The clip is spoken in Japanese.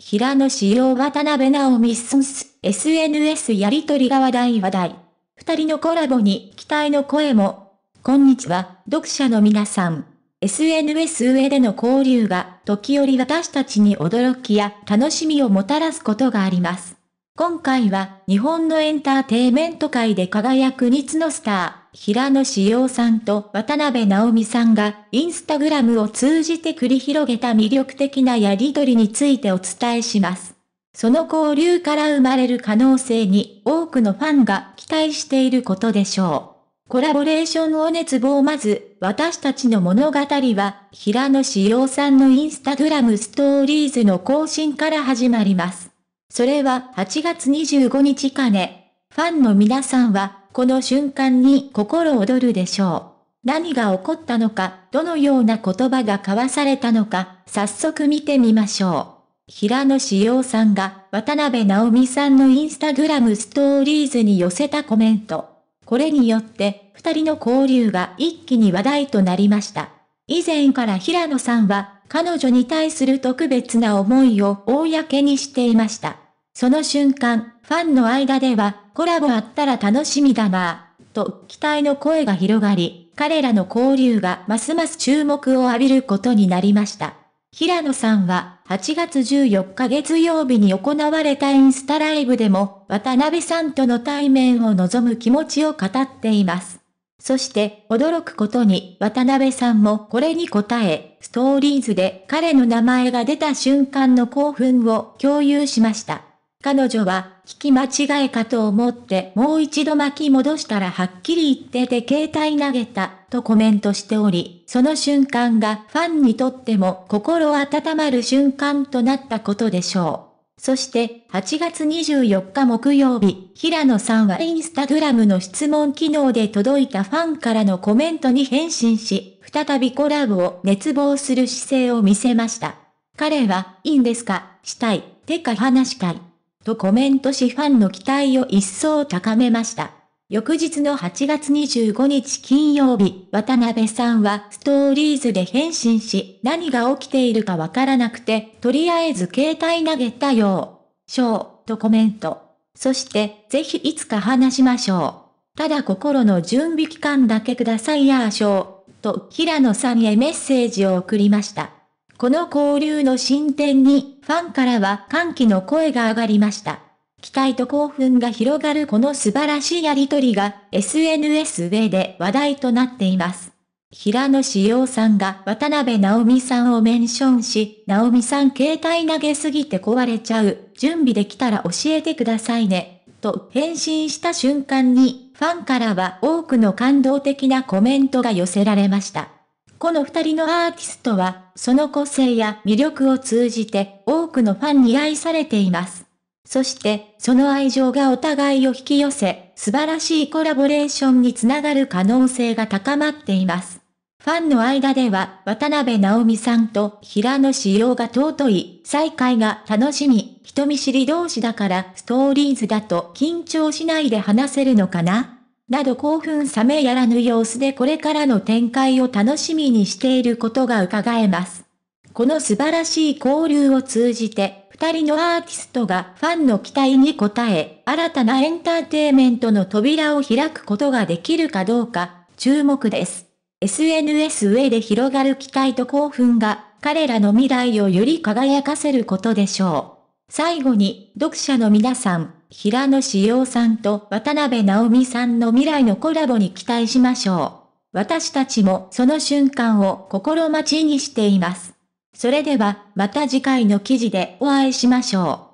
平野紫耀渡辺直美スンス、SNS やりとりが話題話題。二人のコラボに期待の声も。こんにちは、読者の皆さん。SNS 上での交流が時折私たちに驚きや楽しみをもたらすことがあります。今回は日本のエンターテイメント界で輝く2つのスター。平野志陽さんと渡辺直美さんが、インスタグラムを通じて繰り広げた魅力的なやりとりについてお伝えします。その交流から生まれる可能性に多くのファンが期待していることでしょう。コラボレーションを熱望まず、私たちの物語は、平野志陽さんのインスタグラムストーリーズの更新から始まります。それは8月25日かね。ファンの皆さんは、この瞬間に心躍るでしょう。何が起こったのか、どのような言葉が交わされたのか、早速見てみましょう。平野志耀さんが渡辺直美さんのインスタグラムストーリーズに寄せたコメント。これによって、二人の交流が一気に話題となりました。以前から平野さんは、彼女に対する特別な思いを公にしていました。その瞬間、ファンの間では、コラボあったら楽しみだなと期待の声が広がり、彼らの交流がますます注目を浴びることになりました。平野さんは8月14日月曜日に行われたインスタライブでも渡辺さんとの対面を望む気持ちを語っています。そして驚くことに渡辺さんもこれに応え、ストーリーズで彼の名前が出た瞬間の興奮を共有しました。彼女は聞き間違いかと思ってもう一度巻き戻したらはっきり言ってて携帯投げたとコメントしており、その瞬間がファンにとっても心温まる瞬間となったことでしょう。そして8月24日木曜日、平野さんはインスタグラムの質問機能で届いたファンからのコメントに返信し、再びコラボを熱望する姿勢を見せました。彼は、いいんですかしたい。てか話したい。とコメントしファンの期待を一層高めました。翌日の8月25日金曜日、渡辺さんはストーリーズで返信し、何が起きているかわからなくて、とりあえず携帯投げたよう。ショー、とコメント。そして、ぜひいつか話しましょう。ただ心の準備期間だけくださいやーしょう、と、平野さんへメッセージを送りました。この交流の進展に、ファンからは歓喜の声が上がりました。期待と興奮が広がるこの素晴らしいやりとりが SNS 上で話題となっています。平野志陽さんが渡辺直美さんをメンションし、直美さん携帯投げすぎて壊れちゃう、準備できたら教えてくださいね、と返信した瞬間に、ファンからは多くの感動的なコメントが寄せられました。この二人のアーティストは、その個性や魅力を通じて、多くのファンに愛されています。そして、その愛情がお互いを引き寄せ、素晴らしいコラボレーションにつながる可能性が高まっています。ファンの間では、渡辺直美さんと平野志陽が尊い、再会が楽しみ、人見知り同士だから、ストーリーズだと緊張しないで話せるのかななど興奮冷めやらぬ様子でこれからの展開を楽しみにしていることが伺えます。この素晴らしい交流を通じて、二人のアーティストがファンの期待に応え、新たなエンターテイメントの扉を開くことができるかどうか、注目です。SNS 上で広がる期待と興奮が、彼らの未来をより輝かせることでしょう。最後に、読者の皆さん、平野志陽さんと渡辺直美さんの未来のコラボに期待しましょう。私たちもその瞬間を心待ちにしています。それでは、また次回の記事でお会いしましょう。